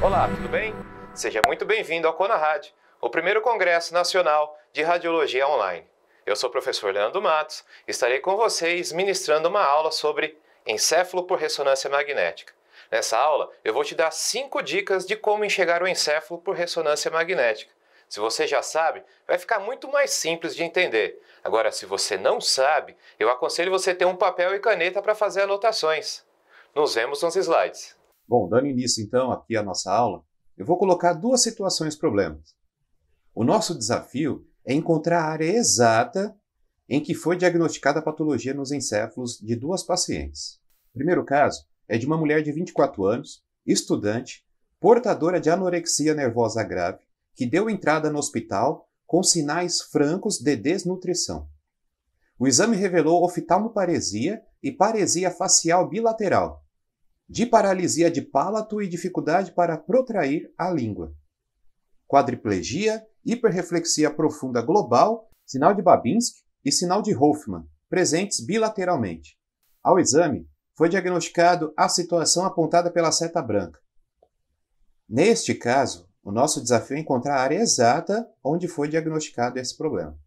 Olá, tudo bem? Seja muito bem-vindo ao CONARAD, o primeiro congresso nacional de radiologia online. Eu sou o professor Leandro Matos e estarei com vocês ministrando uma aula sobre encéfalo por ressonância magnética. Nessa aula, eu vou te dar cinco dicas de como enxergar o encéfalo por ressonância magnética. Se você já sabe, vai ficar muito mais simples de entender. Agora, se você não sabe, eu aconselho você ter um papel e caneta para fazer anotações. Nos vemos nos slides. Bom, dando início então aqui à nossa aula, eu vou colocar duas situações problemas. O nosso desafio é encontrar a área exata em que foi diagnosticada a patologia nos encéfalos de duas pacientes. O primeiro caso é de uma mulher de 24 anos, estudante, portadora de anorexia nervosa grave, que deu entrada no hospital com sinais francos de desnutrição. O exame revelou oftalmoparesia e paresia facial bilateral, de paralisia de palato e dificuldade para protrair a língua. Quadriplegia, hiperreflexia profunda global, sinal de Babinski e sinal de Hoffman, presentes bilateralmente. Ao exame, foi diagnosticado a situação apontada pela seta branca. Neste caso, o nosso desafio é encontrar a área exata onde foi diagnosticado esse problema.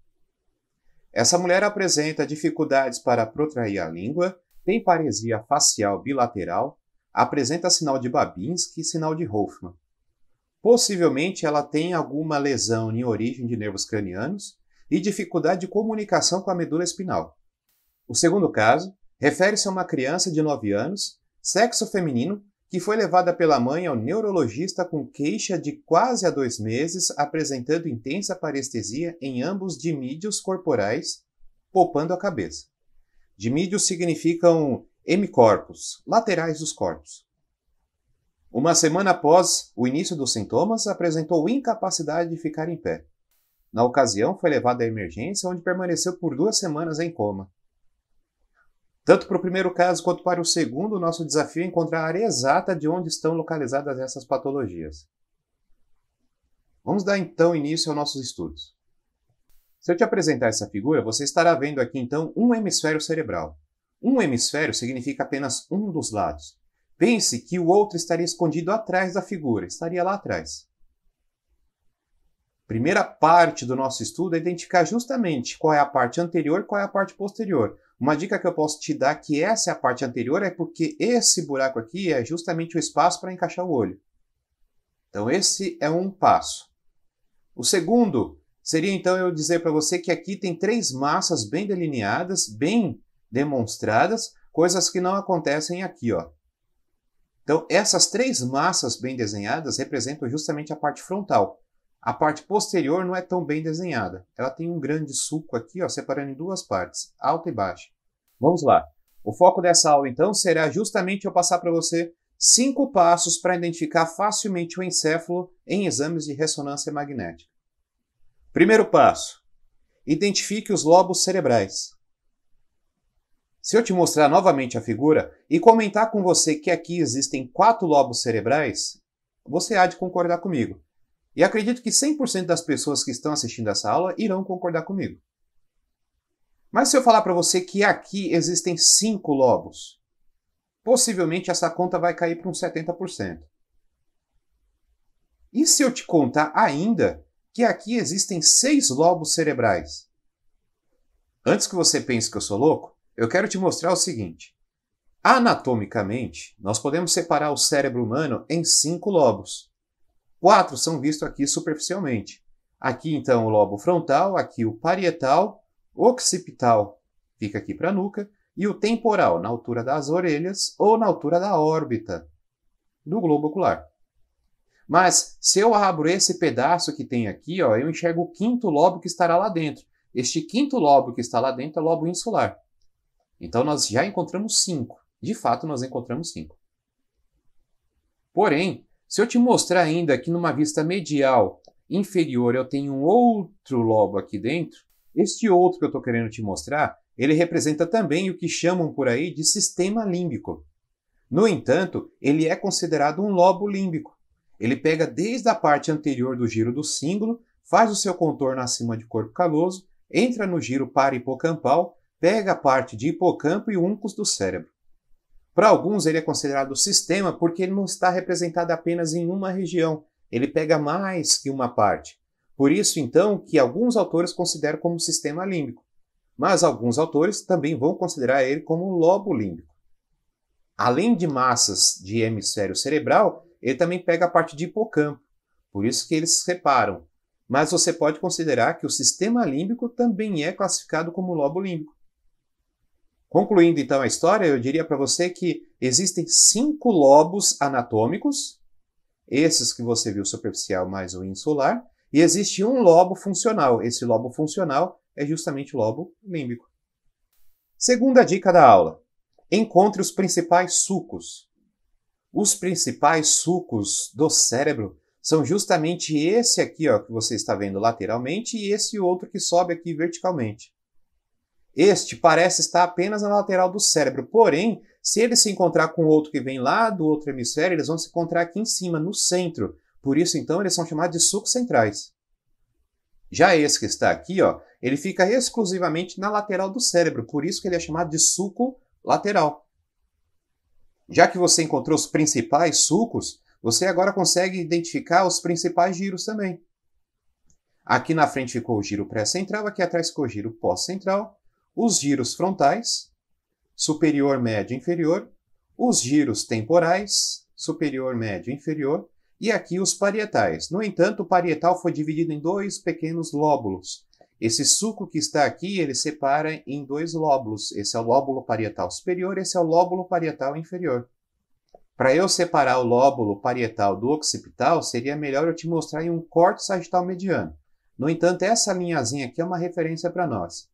Essa mulher apresenta dificuldades para protrair a língua, tem paresia facial bilateral, apresenta sinal de Babinski e sinal de Hoffman. Possivelmente ela tem alguma lesão em origem de nervos cranianos e dificuldade de comunicação com a medula espinal. O segundo caso refere-se a uma criança de 9 anos, sexo feminino, que foi levada pela mãe ao neurologista com queixa de quase a dois meses, apresentando intensa parestesia em ambos dimídios corporais, poupando a cabeça. Dimídios significam hemicorpos, laterais dos corpos. Uma semana após o início dos sintomas, apresentou incapacidade de ficar em pé. Na ocasião, foi levado à emergência, onde permaneceu por duas semanas em coma. Tanto para o primeiro caso quanto para o segundo, nosso desafio é encontrar a área exata de onde estão localizadas essas patologias. Vamos dar então início aos nossos estudos. Se eu te apresentar essa figura, você estará vendo aqui então um hemisfério cerebral, um hemisfério significa apenas um dos lados. Pense que o outro estaria escondido atrás da figura, estaria lá atrás. Primeira parte do nosso estudo é identificar justamente qual é a parte anterior, qual é a parte posterior. Uma dica que eu posso te dar que essa é a parte anterior é porque esse buraco aqui é justamente o espaço para encaixar o olho. Então esse é um passo. O segundo seria então eu dizer para você que aqui tem três massas bem delineadas, bem demonstradas, coisas que não acontecem aqui, ó. Então, essas três massas bem desenhadas representam justamente a parte frontal. A parte posterior não é tão bem desenhada. Ela tem um grande sulco aqui, ó, separando em duas partes, alta e baixa. Vamos lá. O foco dessa aula, então, será justamente eu passar para você cinco passos para identificar facilmente o encéfalo em exames de ressonância magnética. Primeiro passo: identifique os lobos cerebrais. Se eu te mostrar novamente a figura e comentar com você que aqui existem quatro lobos cerebrais, você há de concordar comigo. E acredito que 100% das pessoas que estão assistindo essa aula irão concordar comigo. Mas se eu falar para você que aqui existem cinco lobos, possivelmente essa conta vai cair para uns 70%. E se eu te contar ainda que aqui existem seis lobos cerebrais? Antes que você pense que eu sou louco, eu quero te mostrar o seguinte. Anatomicamente, nós podemos separar o cérebro humano em cinco lobos. Quatro são vistos aqui superficialmente. Aqui, então, o lobo frontal, aqui o parietal, occipital fica aqui para a nuca, e o temporal, na altura das orelhas ou na altura da órbita do globo ocular. Mas se eu abro esse pedaço que tem aqui, ó, eu enxergo o quinto lobo que estará lá dentro. Este quinto lobo que está lá dentro é o lobo insular. Então nós já encontramos cinco. De fato, nós encontramos cinco. Porém, se eu te mostrar ainda que numa vista medial inferior eu tenho um outro lobo aqui dentro, este outro que eu estou querendo te mostrar, ele representa também o que chamam por aí de sistema límbico. No entanto, ele é considerado um lobo límbico. Ele pega desde a parte anterior do giro do símbolo, faz o seu contorno acima de corpo caloso, entra no giro para hipocampal pega a parte de hipocampo e uncus do cérebro. Para alguns, ele é considerado sistema porque ele não está representado apenas em uma região, ele pega mais que uma parte. Por isso, então, que alguns autores consideram como sistema límbico, mas alguns autores também vão considerar ele como lobo límbico. Além de massas de hemisfério cerebral, ele também pega a parte de hipocampo, por isso que eles separam. Mas você pode considerar que o sistema límbico também é classificado como lobo límbico. Concluindo então a história, eu diria para você que existem cinco lobos anatômicos, esses que você viu superficial mais o insular, e existe um lobo funcional. Esse lobo funcional é justamente o lobo límbico. Segunda dica da aula: encontre os principais sucos. Os principais sucos do cérebro são justamente esse aqui, ó, que você está vendo lateralmente, e esse outro que sobe aqui verticalmente. Este parece estar apenas na lateral do cérebro, porém, se ele se encontrar com outro que vem lá do outro hemisfério, eles vão se encontrar aqui em cima, no centro. Por isso, então, eles são chamados de sucos centrais. Já esse que está aqui, ó, ele fica exclusivamente na lateral do cérebro, por isso que ele é chamado de suco lateral. Já que você encontrou os principais sucos, você agora consegue identificar os principais giros também. Aqui na frente ficou o giro pré-central, aqui atrás ficou o giro pós-central, os giros frontais, superior, médio, inferior, os giros temporais, superior, médio, inferior, e aqui os parietais. No entanto, o parietal foi dividido em dois pequenos lóbulos. Esse suco que está aqui, ele separa em dois lóbulos. Esse é o lóbulo parietal superior, esse é o lóbulo parietal inferior. Para eu separar o lóbulo parietal do occipital, seria melhor eu te mostrar em um corte sagital mediano. No entanto, essa linhazinha aqui é uma referência para nós.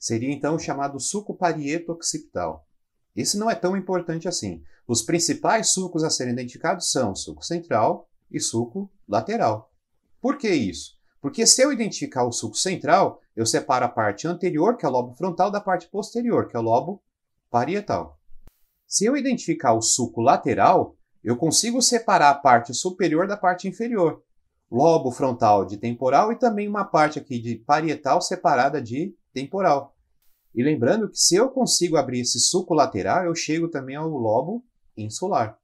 Seria então chamado suco parieto-occipital. Esse não é tão importante assim. Os principais sucos a serem identificados são suco central e suco lateral. Por que isso? Porque se eu identificar o suco central, eu separo a parte anterior, que é o lobo frontal, da parte posterior, que é o lobo parietal. Se eu identificar o suco lateral, eu consigo separar a parte superior da parte inferior. Lobo frontal de temporal e também uma parte aqui de parietal separada de temporal. E lembrando que se eu consigo abrir esse sulco lateral, eu chego também ao lobo insular.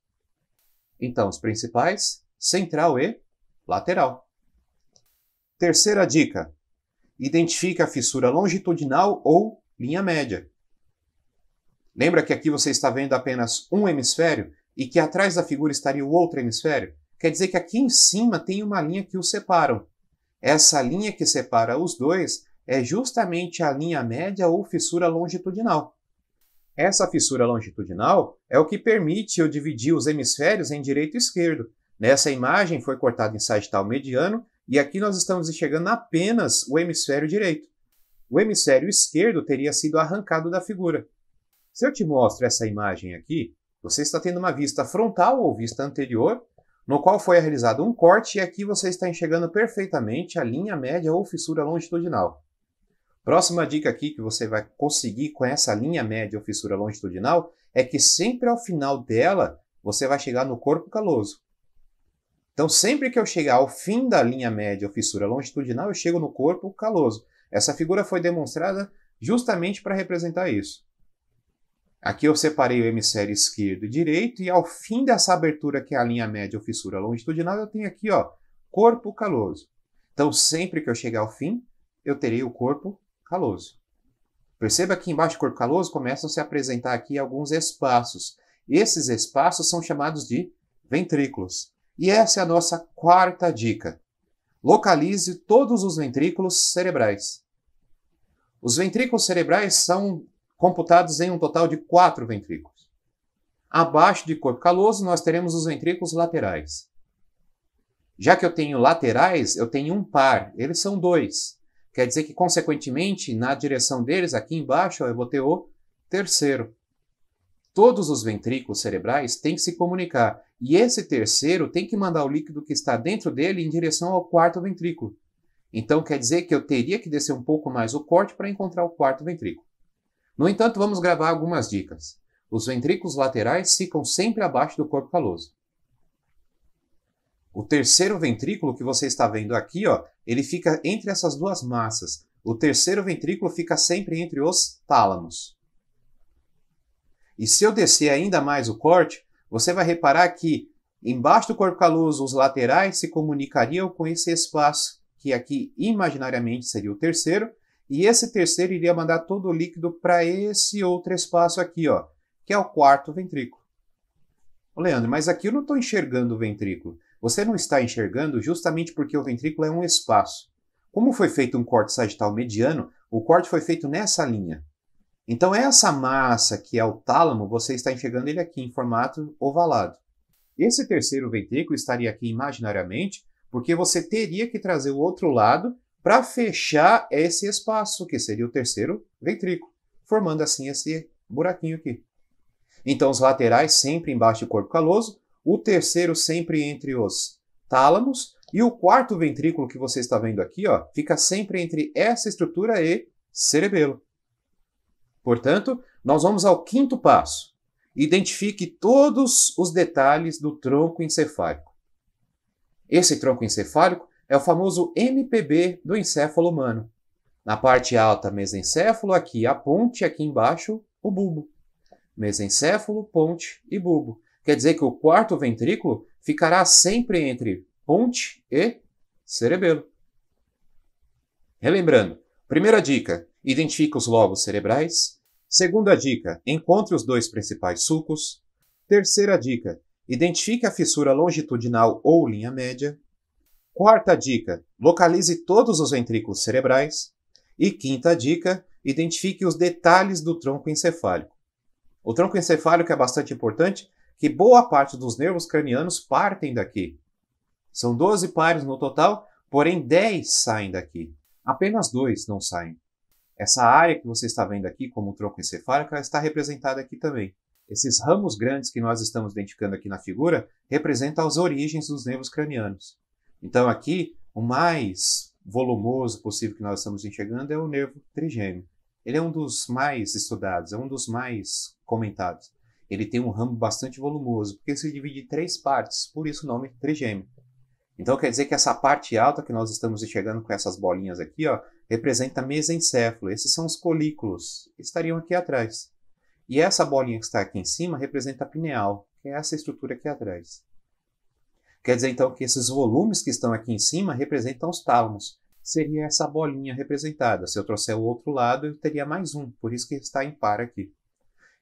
Então, os principais, central e lateral. Terceira dica: identifique a fissura longitudinal ou linha média. Lembra que aqui você está vendo apenas um hemisfério e que atrás da figura estaria o outro hemisfério? Quer dizer que aqui em cima tem uma linha que os separam. Essa linha que separa os dois é justamente a linha média ou fissura longitudinal. Essa fissura longitudinal é o que permite eu dividir os hemisférios em direito e esquerdo. Nessa imagem foi cortado em sagital mediano e aqui nós estamos enxergando apenas o hemisfério direito. O hemisfério esquerdo teria sido arrancado da figura. Se eu te mostro essa imagem aqui, você está tendo uma vista frontal ou vista anterior, no qual foi realizado um corte e aqui você está enxergando perfeitamente a linha média ou fissura longitudinal. Próxima dica aqui que você vai conseguir com essa linha média ou fissura longitudinal é que sempre ao final dela você vai chegar no corpo caloso. Então, sempre que eu chegar ao fim da linha média ou fissura longitudinal, eu chego no corpo caloso. Essa figura foi demonstrada justamente para representar isso. Aqui eu separei o hemisfério esquerdo e direito, e ao fim dessa abertura, que é a linha média ou fissura longitudinal, eu tenho aqui ó, corpo caloso. Então, sempre que eu chegar ao fim, eu terei o corpo caloso. Perceba que embaixo do corpo caloso começam a se apresentar aqui alguns espaços. Esses espaços são chamados de ventrículos. E essa é a nossa quarta dica. Localize todos os ventrículos cerebrais. Os ventrículos cerebrais são computados em um total de quatro ventrículos. Abaixo de corpo caloso, nós teremos os ventrículos laterais. Já que eu tenho laterais, eu tenho um par, eles são dois. Quer dizer que, consequentemente, na direção deles, aqui embaixo, eu ter o terceiro. Todos os ventrículos cerebrais têm que se comunicar. E esse terceiro tem que mandar o líquido que está dentro dele em direção ao quarto ventrículo. Então, quer dizer que eu teria que descer um pouco mais o corte para encontrar o quarto ventrículo. No entanto, vamos gravar algumas dicas. Os ventrículos laterais ficam sempre abaixo do corpo caloso. O terceiro ventrículo que você está vendo aqui, ó, ele fica entre essas duas massas. O terceiro ventrículo fica sempre entre os tálamos. E se eu descer ainda mais o corte, você vai reparar que embaixo do corpo caloso os laterais se comunicariam com esse espaço, que aqui imaginariamente seria o terceiro, e esse terceiro iria mandar todo o líquido para esse outro espaço aqui, ó, que é o quarto ventrículo. Leandro, mas aqui eu não estou enxergando o ventrículo. Você não está enxergando justamente porque o ventrículo é um espaço. Como foi feito um corte sagital mediano, o corte foi feito nessa linha. Então essa massa que é o tálamo, você está enxergando ele aqui em formato ovalado. Esse terceiro ventrículo estaria aqui imaginariamente, porque você teria que trazer o outro lado para fechar esse espaço, que seria o terceiro ventrículo, formando assim esse buraquinho aqui. Então os laterais sempre embaixo do corpo caloso, o terceiro sempre entre os tálamos, e o quarto ventrículo que você está vendo aqui ó, fica sempre entre essa estrutura e cerebelo. Portanto, nós vamos ao quinto passo. Identifique todos os detalhes do tronco encefálico. Esse tronco encefálico é o famoso MPB do encéfalo humano. Na parte alta, mesencéfalo, aqui a ponte, aqui embaixo, o bulbo. Mesencéfalo, ponte e bulbo. Quer dizer que o quarto ventrículo ficará sempre entre ponte e cerebelo. Relembrando, primeira dica, identifique os lobos cerebrais. Segunda dica, encontre os dois principais sulcos. Terceira dica, identifique a fissura longitudinal ou linha média. Quarta dica, localize todos os ventrículos cerebrais. E quinta dica, identifique os detalhes do tronco encefálico. O tronco encefálico é bastante importante que boa parte dos nervos cranianos partem daqui. São 12 pares no total, porém 10 saem daqui. Apenas dois não saem. Essa área que você está vendo aqui como tronco encefálico está representada aqui também. Esses ramos grandes que nós estamos identificando aqui na figura representam as origens dos nervos cranianos. Então aqui, o mais volumoso possível que nós estamos enxergando é o nervo trigêmeo. Ele é um dos mais estudados, é um dos mais comentados ele tem um ramo bastante volumoso, porque ele se divide em três partes, por isso o nome trigêmeo. Então quer dizer que essa parte alta que nós estamos enxergando com essas bolinhas aqui, ó, representa mesencéfalo. Esses são os colículos, que estariam aqui atrás. E essa bolinha que está aqui em cima representa a pineal, que é essa estrutura aqui atrás. Quer dizer então que esses volumes que estão aqui em cima representam os tálamos. Seria essa bolinha representada. Se eu trouxer o outro lado, eu teria mais um, por isso que está em par aqui.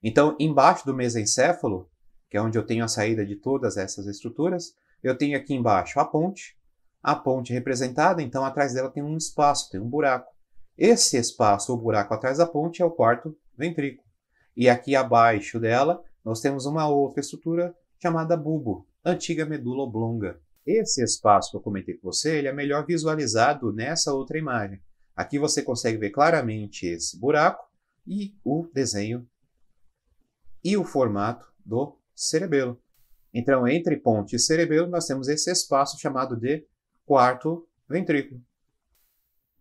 Então, embaixo do mesencéfalo, que é onde eu tenho a saída de todas essas estruturas, eu tenho aqui embaixo a ponte, a ponte representada, então atrás dela tem um espaço, tem um buraco. Esse espaço ou buraco atrás da ponte é o quarto ventrículo. E aqui abaixo dela, nós temos uma outra estrutura chamada bulbo, antiga medula oblonga. Esse espaço que eu comentei com você, ele é melhor visualizado nessa outra imagem. Aqui você consegue ver claramente esse buraco e o desenho e o formato do cerebelo. Então, entre ponte e cerebelo, nós temos esse espaço chamado de quarto ventrículo.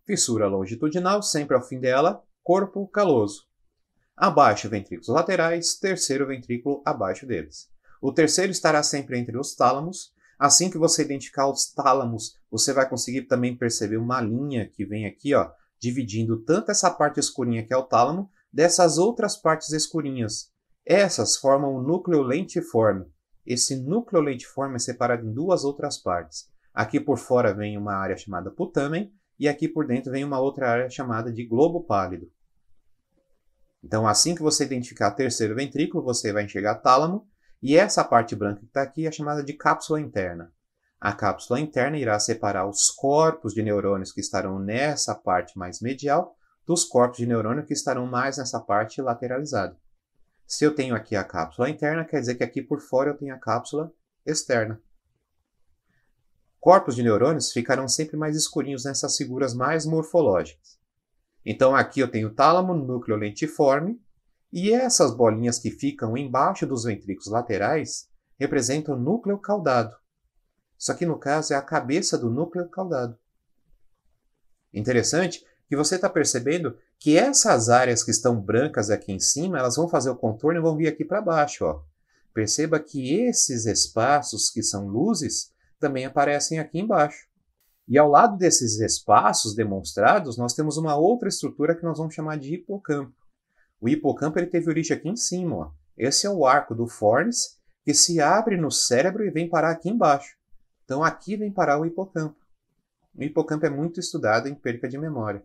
Fissura longitudinal, sempre ao fim dela, corpo caloso. Abaixo, ventrículos laterais, terceiro ventrículo abaixo deles. O terceiro estará sempre entre os tálamos. Assim que você identificar os tálamos, você vai conseguir também perceber uma linha que vem aqui, ó, dividindo tanto essa parte escurinha que é o tálamo, dessas outras partes escurinhas, essas formam o núcleo lentiforme. Esse núcleo lentiforme é separado em duas outras partes. Aqui por fora vem uma área chamada putamen e aqui por dentro vem uma outra área chamada de globo pálido. Então, assim que você identificar o terceiro ventrículo, você vai enxergar tálamo, e essa parte branca que está aqui é chamada de cápsula interna. A cápsula interna irá separar os corpos de neurônios que estarão nessa parte mais medial dos corpos de neurônio que estarão mais nessa parte lateralizada. Se eu tenho aqui a cápsula interna, quer dizer que aqui por fora eu tenho a cápsula externa. Corpos de neurônios ficarão sempre mais escurinhos nessas figuras mais morfológicas. Então aqui eu tenho tálamo, núcleo lentiforme, e essas bolinhas que ficam embaixo dos ventrículos laterais representam o núcleo caudado. Isso aqui, no caso, é a cabeça do núcleo caudado. Interessante que você está percebendo que essas áreas que estão brancas aqui em cima, elas vão fazer o contorno e vão vir aqui para baixo. Ó. Perceba que esses espaços que são luzes também aparecem aqui embaixo. E ao lado desses espaços demonstrados, nós temos uma outra estrutura que nós vamos chamar de hipocampo. O hipocampo ele teve origem aqui em cima. Ó. Esse é o arco do Fornes, que se abre no cérebro e vem parar aqui embaixo. Então aqui vem parar o hipocampo. O hipocampo é muito estudado em perca de memória.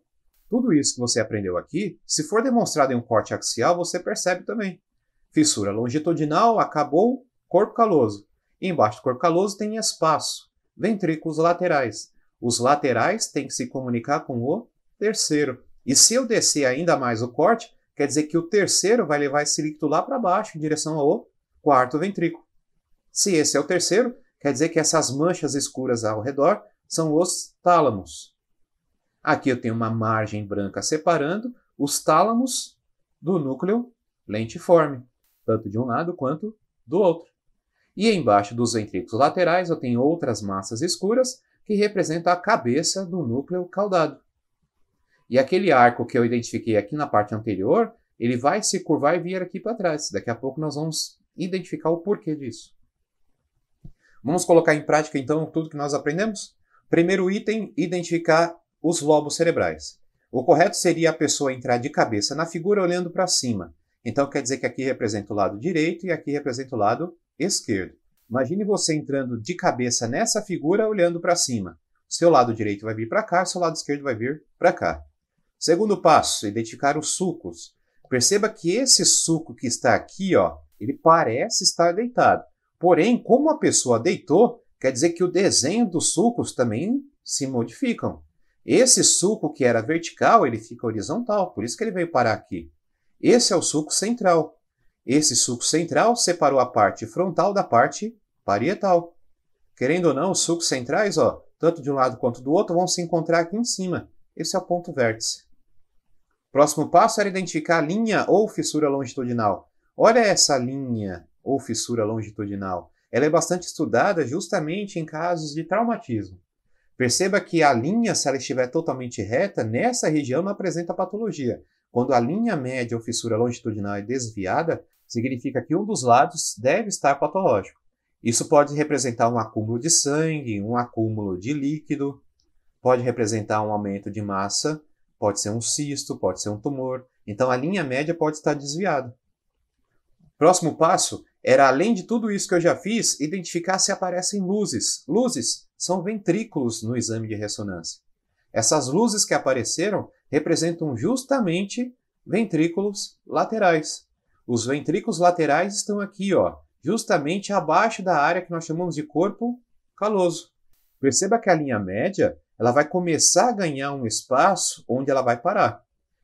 Tudo isso que você aprendeu aqui, se for demonstrado em um corte axial, você percebe também. Fissura longitudinal acabou corpo caloso. E embaixo do corpo caloso tem espaço, ventrículos laterais. Os laterais têm que se comunicar com o terceiro. E se eu descer ainda mais o corte, quer dizer que o terceiro vai levar esse líquido lá para baixo, em direção ao quarto ventrículo. Se esse é o terceiro, quer dizer que essas manchas escuras ao redor são os tálamos. Aqui eu tenho uma margem branca separando os tálamos do núcleo lentiforme, tanto de um lado quanto do outro. E embaixo dos ventrículos laterais eu tenho outras massas escuras que representam a cabeça do núcleo caudado. E aquele arco que eu identifiquei aqui na parte anterior, ele vai se curvar e vir aqui para trás. Daqui a pouco nós vamos identificar o porquê disso. Vamos colocar em prática então tudo que nós aprendemos? Primeiro item, identificar os lobos cerebrais. O correto seria a pessoa entrar de cabeça na figura olhando para cima. Então quer dizer que aqui representa o lado direito e aqui representa o lado esquerdo. Imagine você entrando de cabeça nessa figura olhando para cima. Seu lado direito vai vir para cá, seu lado esquerdo vai vir para cá. Segundo passo, identificar os sulcos. Perceba que esse suco que está aqui, ó, ele parece estar deitado. Porém, como a pessoa deitou, quer dizer que o desenho dos sulcos também se modificam. Esse sulco que era vertical, ele fica horizontal, por isso que ele veio parar aqui. Esse é o sulco central. Esse sulco central separou a parte frontal da parte parietal. Querendo ou não, os sulcos centrais, ó, tanto de um lado quanto do outro, vão se encontrar aqui em cima. Esse é o ponto vértice. Próximo passo era identificar a linha ou fissura longitudinal. Olha essa linha ou fissura longitudinal. Ela é bastante estudada justamente em casos de traumatismo. Perceba que a linha, se ela estiver totalmente reta, nessa região não apresenta patologia. Quando a linha média ou fissura longitudinal é desviada, significa que um dos lados deve estar patológico. Isso pode representar um acúmulo de sangue, um acúmulo de líquido, pode representar um aumento de massa, pode ser um cisto, pode ser um tumor. Então a linha média pode estar desviada. Próximo passo era, além de tudo isso que eu já fiz, identificar se aparecem luzes. Luzes são ventrículos no exame de ressonância. Essas luzes que apareceram representam justamente ventrículos laterais. Os ventrículos laterais estão aqui, ó, justamente abaixo da área que nós chamamos de corpo caloso. Perceba que a linha média ela vai começar a ganhar um espaço onde ela vai parar.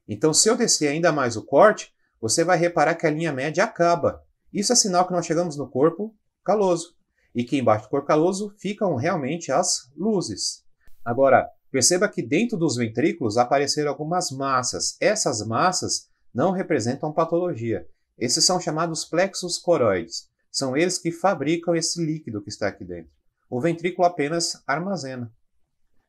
Então, se eu descer ainda mais o corte, você vai reparar que a linha média acaba. Isso é sinal que nós chegamos no corpo caloso. E que embaixo do corpo caloso ficam realmente as luzes. Agora, perceba que dentro dos ventrículos apareceram algumas massas. Essas massas não representam patologia. Esses são chamados plexos coroides. São eles que fabricam esse líquido que está aqui dentro. O ventrículo apenas armazena.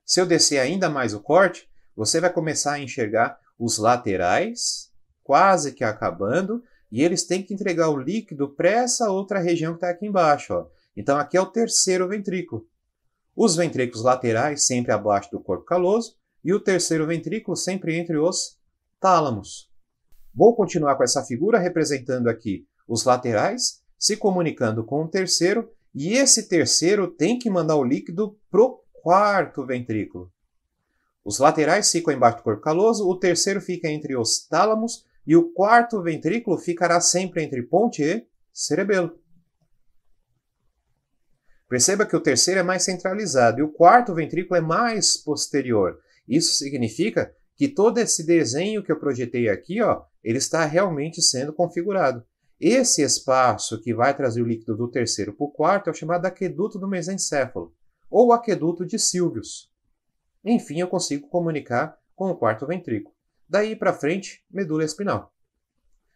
Se eu descer ainda mais o corte, você vai começar a enxergar os laterais, quase que acabando, e eles têm que entregar o líquido para essa outra região que está aqui embaixo. Ó. Então aqui é o terceiro ventrículo. Os ventrículos laterais sempre abaixo do corpo caloso e o terceiro ventrículo sempre entre os tálamos. Vou continuar com essa figura representando aqui os laterais se comunicando com o terceiro e esse terceiro tem que mandar o líquido para o quarto ventrículo. Os laterais ficam embaixo do corpo caloso, o terceiro fica entre os tálamos e o quarto ventrículo ficará sempre entre ponte e cerebelo. Perceba que o terceiro é mais centralizado e o quarto ventrículo é mais posterior. Isso significa que todo esse desenho que eu projetei aqui, ó, ele está realmente sendo configurado. Esse espaço que vai trazer o líquido do terceiro para o quarto é o chamado aqueduto do mesencéfalo, ou aqueduto de Silvius. Enfim, eu consigo comunicar com o quarto ventrículo. Daí para frente, medula espinal.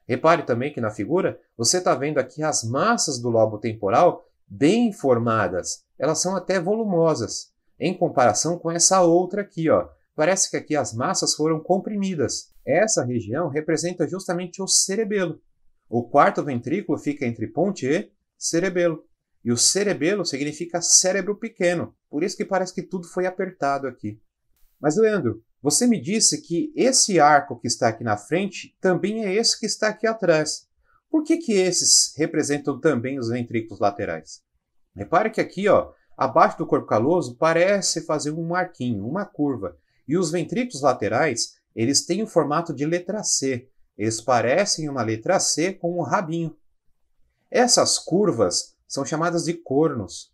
Repare também que na figura você está vendo aqui as massas do lobo temporal bem formadas. Elas são até volumosas, em comparação com essa outra aqui. Ó. Parece que aqui as massas foram comprimidas. Essa região representa justamente o cerebelo. O quarto ventrículo fica entre ponte e cerebelo. E o cerebelo significa cérebro pequeno, por isso que parece que tudo foi apertado aqui. Mas, Leandro, você me disse que esse arco que está aqui na frente também é esse que está aqui atrás. Por que, que esses representam também os ventrículos laterais? Repare que aqui, ó, abaixo do corpo caloso, parece fazer um arquinho, uma curva. E os ventrículos laterais, eles têm o formato de letra C. Eles parecem uma letra C com um rabinho. Essas curvas são chamadas de cornos.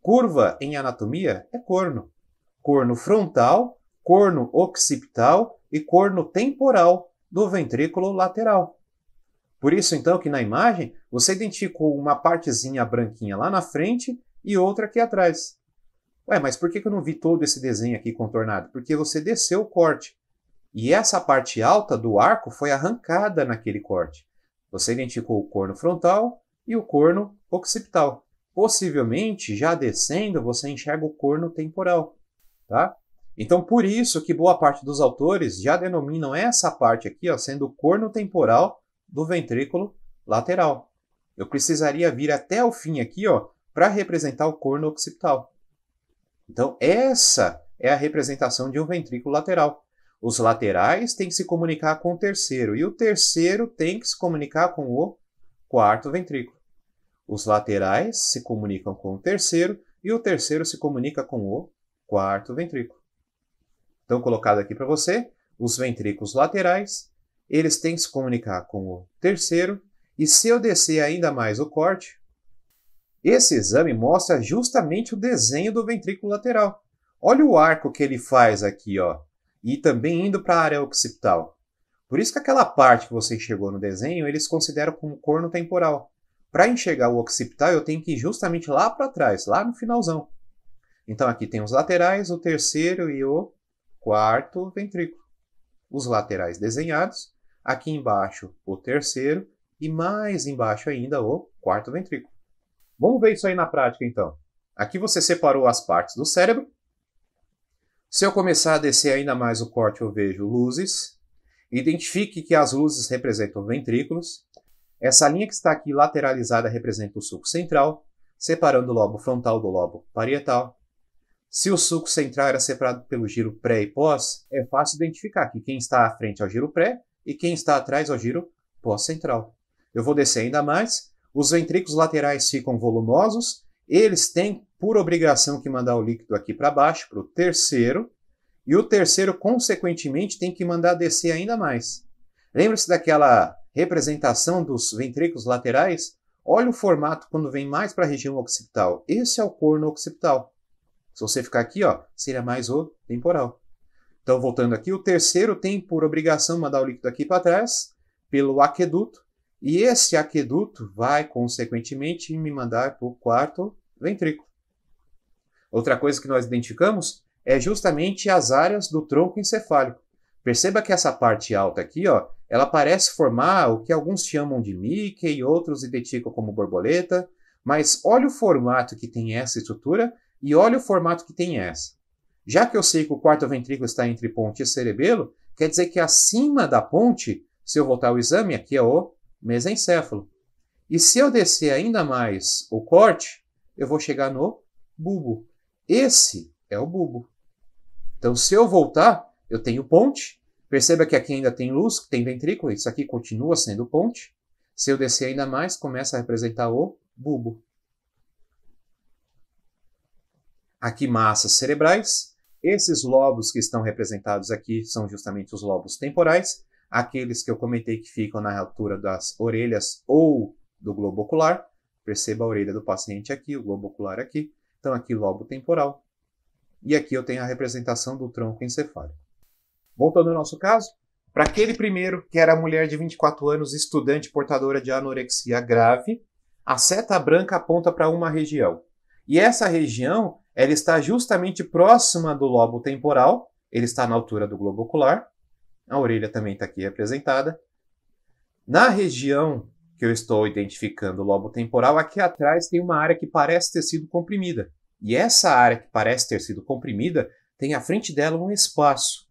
Curva em anatomia é corno. Corno frontal corno occipital e corno temporal do ventrículo lateral. Por isso, então, que na imagem você identificou uma partezinha branquinha lá na frente e outra aqui atrás. Ué, mas por que eu não vi todo esse desenho aqui contornado? Porque você desceu o corte. E essa parte alta do arco foi arrancada naquele corte. Você identificou o corno frontal e o corno occipital. Possivelmente, já descendo, você enxerga o corno temporal, tá? Então, por isso que boa parte dos autores já denominam essa parte aqui, ó, sendo o corno temporal do ventrículo lateral. Eu precisaria vir até o fim aqui, ó, para representar o corno occipital. Então, essa é a representação de um ventrículo lateral. Os laterais têm que se comunicar com o terceiro e o terceiro tem que se comunicar com o quarto ventrículo. Os laterais se comunicam com o terceiro e o terceiro se comunica com o quarto ventrículo. Então, colocado aqui para você, os ventrículos laterais, eles têm que se comunicar com o terceiro, e se eu descer ainda mais o corte, esse exame mostra justamente o desenho do ventrículo lateral. Olha o arco que ele faz aqui, ó, e também indo para a área occipital. Por isso que aquela parte que você enxergou no desenho, eles consideram como corno temporal. Para enxergar o occipital, eu tenho que ir justamente lá para trás, lá no finalzão. Então aqui tem os laterais, o terceiro e o quarto ventrículo. Os laterais desenhados, aqui embaixo o terceiro e mais embaixo ainda o quarto ventrículo. Vamos ver isso aí na prática então. Aqui você separou as partes do cérebro. Se eu começar a descer ainda mais o corte, eu vejo luzes. Identifique que as luzes representam ventrículos. Essa linha que está aqui lateralizada representa o sulco central, separando o lobo frontal do lobo parietal. Se o suco central era separado pelo giro pré e pós, é fácil identificar que quem está à frente é o giro pré e quem está atrás é o giro pós-central. Eu vou descer ainda mais, os ventrículos laterais ficam volumosos, eles têm por obrigação que mandar o líquido aqui para baixo, para o terceiro, e o terceiro, consequentemente, tem que mandar descer ainda mais. Lembra-se daquela representação dos ventrículos laterais? Olha o formato quando vem mais para a região occipital. Esse é o corno occipital. Se você ficar aqui, ó, seria mais o temporal. Então, voltando aqui, o terceiro tem por obrigação mandar o líquido aqui para trás pelo aqueduto, e esse aqueduto vai, consequentemente, me mandar para o quarto ventrículo. Outra coisa que nós identificamos é justamente as áreas do tronco encefálico. Perceba que essa parte alta aqui, ó, ela parece formar o que alguns chamam de Mickey, outros identificam como borboleta, mas olha o formato que tem essa estrutura e olha o formato que tem essa. Já que eu sei que o quarto ventrículo está entre ponte e cerebelo, quer dizer que acima da ponte, se eu voltar o exame, aqui é o mesencéfalo. E se eu descer ainda mais o corte, eu vou chegar no bulbo. Esse é o bulbo. Então, se eu voltar, eu tenho ponte. Perceba que aqui ainda tem luz, tem ventrículo, isso aqui continua sendo ponte. Se eu descer ainda mais, começa a representar o bulbo. aqui massas cerebrais. Esses lobos que estão representados aqui são justamente os lobos temporais, aqueles que eu comentei que ficam na altura das orelhas ou do globo ocular. Perceba a orelha do paciente aqui, o globo ocular aqui. Então, aqui lobo temporal. E aqui eu tenho a representação do tronco encefálico. Voltando ao nosso caso, para aquele primeiro, que era a mulher de 24 anos, estudante portadora de anorexia grave, a seta branca aponta para uma região. E essa região ela está justamente próxima do lobo temporal, ele está na altura do globo ocular, a orelha também está aqui representada. Na região que eu estou identificando o lobo temporal, aqui atrás tem uma área que parece ter sido comprimida. E essa área que parece ter sido comprimida tem à frente dela um espaço.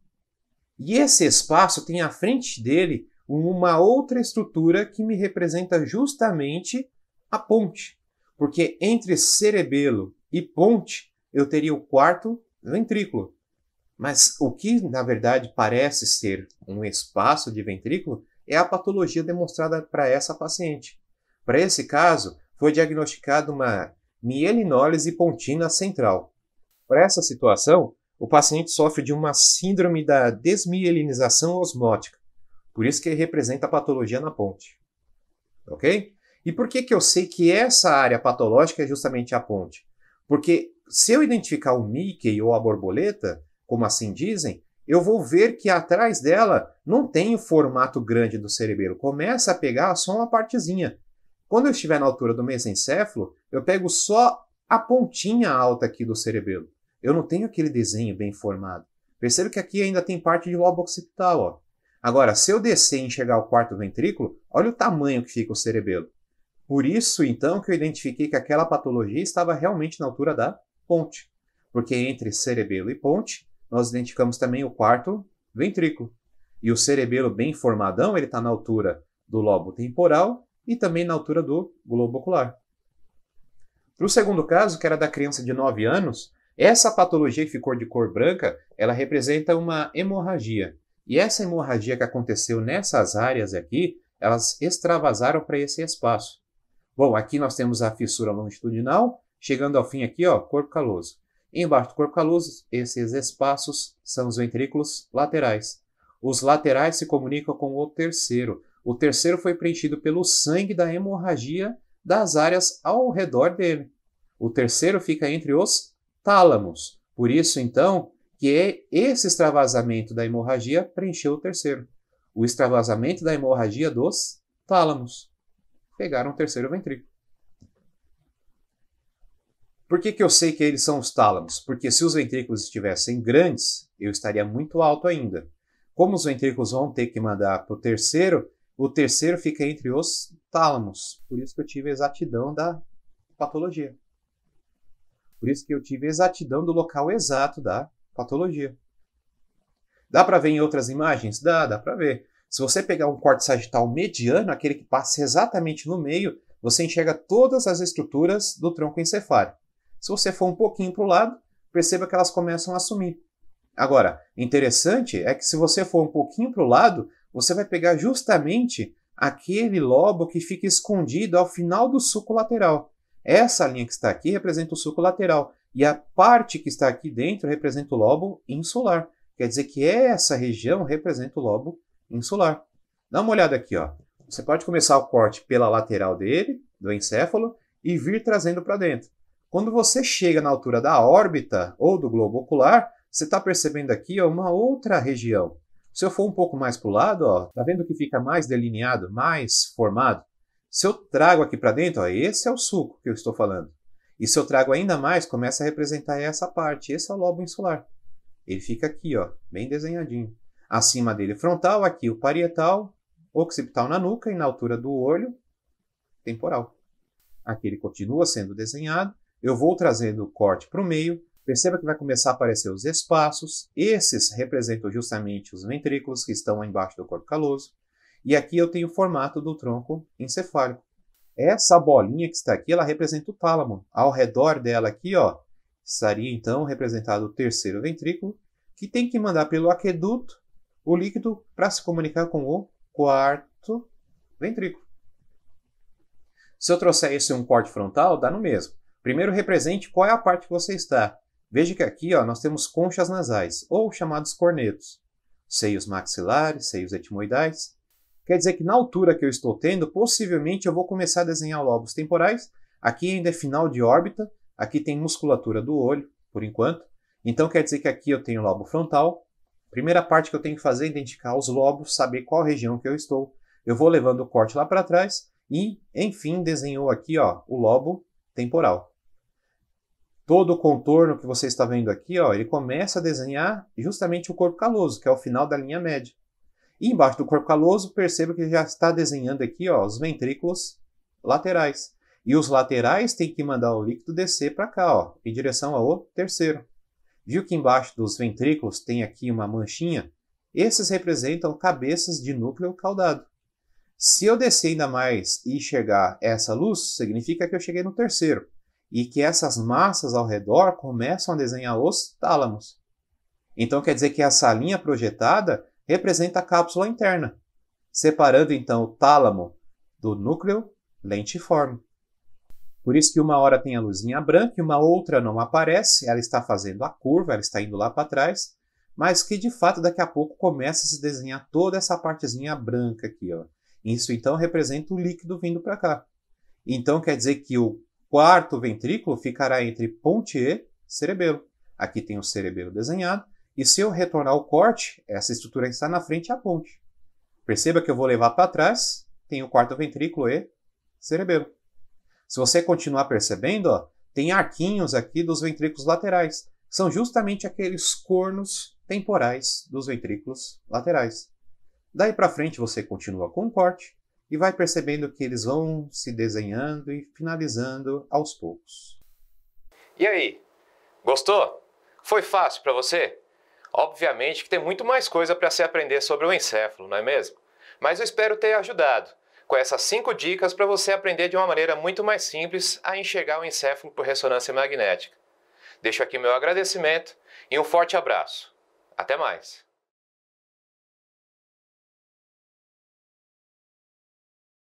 E esse espaço tem à frente dele uma outra estrutura que me representa justamente a ponte. Porque entre cerebelo e ponte eu teria o quarto ventrículo. Mas o que, na verdade, parece ser um espaço de ventrículo é a patologia demonstrada para essa paciente. Para esse caso, foi diagnosticada uma mielinólise pontina central. Para essa situação, o paciente sofre de uma síndrome da desmielinização osmótica, por isso que representa a patologia na ponte. Ok? E por que, que eu sei que essa área patológica é justamente a ponte? Porque se eu identificar o Mickey ou a borboleta, como assim dizem, eu vou ver que atrás dela não tem o formato grande do cerebelo, começa a pegar só uma partezinha. Quando eu estiver na altura do mesencéfalo, eu pego só a pontinha alta aqui do cerebelo. Eu não tenho aquele desenho bem formado. Perceba que aqui ainda tem parte de lobo occipital. Ó. Agora, se eu descer e enxergar o quarto ventrículo, olha o tamanho que fica o cerebelo. Por isso, então, que eu identifiquei que aquela patologia estava realmente na altura da ponte, porque entre cerebelo e ponte nós identificamos também o quarto ventrículo. E o cerebelo bem formadão, ele está na altura do lobo temporal e também na altura do globo ocular. Para o segundo caso, que era da criança de 9 anos, essa patologia que ficou de cor branca, ela representa uma hemorragia. E essa hemorragia que aconteceu nessas áreas aqui, elas extravasaram para esse espaço. Bom, aqui nós temos a fissura longitudinal, Chegando ao fim aqui, ó, corpo caloso. Embaixo do corpo caloso, esses espaços são os ventrículos laterais. Os laterais se comunicam com o terceiro. O terceiro foi preenchido pelo sangue da hemorragia das áreas ao redor dele. O terceiro fica entre os tálamos. Por isso, então, que é esse extravasamento da hemorragia preencheu o terceiro. O extravasamento da hemorragia dos tálamos. Pegaram o terceiro ventrículo. Por que, que eu sei que eles são os tálamos? Porque se os ventrículos estivessem grandes, eu estaria muito alto ainda. Como os ventrículos vão ter que mandar para o terceiro, o terceiro fica entre os tálamos. Por isso que eu tive a exatidão da patologia. Por isso que eu tive a exatidão do local exato da patologia. Dá para ver em outras imagens? Dá, dá para ver. Se você pegar um corte sagital mediano, aquele que passa exatamente no meio, você enxerga todas as estruturas do tronco encefálico. Se você for um pouquinho para o lado, perceba que elas começam a sumir. Agora, interessante é que se você for um pouquinho para o lado, você vai pegar justamente aquele lobo que fica escondido ao final do suco lateral. Essa linha que está aqui representa o suco lateral e a parte que está aqui dentro representa o lobo insular. Quer dizer que essa região representa o lobo insular. Dá uma olhada aqui, ó. Você pode começar o corte pela lateral dele, do encéfalo, e vir trazendo para dentro. Quando você chega na altura da órbita ou do globo ocular, você está percebendo aqui ó, uma outra região. Se eu for um pouco mais para o lado, ó, tá vendo que fica mais delineado, mais formado? Se eu trago aqui para dentro, ó, esse é o suco que eu estou falando. E se eu trago ainda mais, começa a representar essa parte. Esse é o lobo insular. Ele fica aqui, ó, bem desenhadinho. Acima dele frontal, aqui o parietal, occipital na nuca e na altura do olho, temporal. Aqui ele continua sendo desenhado eu vou trazendo o corte para o meio, perceba que vai começar a aparecer os espaços, esses representam justamente os ventrículos que estão embaixo do corpo caloso, e aqui eu tenho o formato do tronco encefálico. Essa bolinha que está aqui, ela representa o tálamo. Ao redor dela aqui, ó, estaria então representado o terceiro ventrículo, que tem que mandar pelo aqueduto o líquido para se comunicar com o quarto ventrículo. Se eu trouxer esse um corte frontal, dá no mesmo. Primeiro represente qual é a parte que você está. Veja que aqui ó, nós temos conchas nasais, ou chamados cornetos, seios maxilares, seios etmoidais. Quer dizer que na altura que eu estou tendo, possivelmente eu vou começar a desenhar lobos temporais. Aqui ainda é final de órbita, aqui tem musculatura do olho, por enquanto. Então quer dizer que aqui eu tenho lobo frontal. Primeira parte que eu tenho que fazer é identificar os lobos, saber qual região que eu estou. Eu vou levando o corte lá para trás e, enfim, desenhou aqui ó, o lobo temporal. Todo o contorno que você está vendo aqui, ó, ele começa a desenhar justamente o corpo caloso, que é o final da linha média. E embaixo do corpo caloso, perceba que já está desenhando aqui ó, os ventrículos laterais. E os laterais têm que mandar o líquido descer para cá, ó, em direção ao terceiro. Viu que embaixo dos ventrículos tem aqui uma manchinha? Esses representam cabeças de núcleo caudado. Se eu descer ainda mais e enxergar essa luz, significa que eu cheguei no terceiro e que essas massas ao redor começam a desenhar os tálamos. Então quer dizer que essa linha projetada representa a cápsula interna, separando então o tálamo do núcleo lentiforme. Por isso que uma hora tem a luzinha branca e uma outra não aparece, ela está fazendo a curva, ela está indo lá para trás, mas que de fato daqui a pouco começa a se desenhar toda essa partezinha branca aqui. Ó. Isso então representa o líquido vindo para cá. Então quer dizer que o quarto ventrículo ficará entre ponte e cerebelo. Aqui tem o cerebelo desenhado, e se eu retornar o corte, essa estrutura que está na frente é a ponte. Perceba que eu vou levar para trás, tem o quarto ventrículo e cerebelo. Se você continuar percebendo, ó, tem arquinhos aqui dos ventrículos laterais. São justamente aqueles cornos temporais dos ventrículos laterais. Daí para frente você continua com o corte, e vai percebendo que eles vão se desenhando e finalizando aos poucos. E aí? Gostou? Foi fácil para você? Obviamente que tem muito mais coisa para se aprender sobre o encéfalo, não é mesmo? Mas eu espero ter ajudado com essas cinco dicas para você aprender de uma maneira muito mais simples a enxergar o encéfalo por ressonância magnética. Deixo aqui meu agradecimento e um forte abraço. Até mais!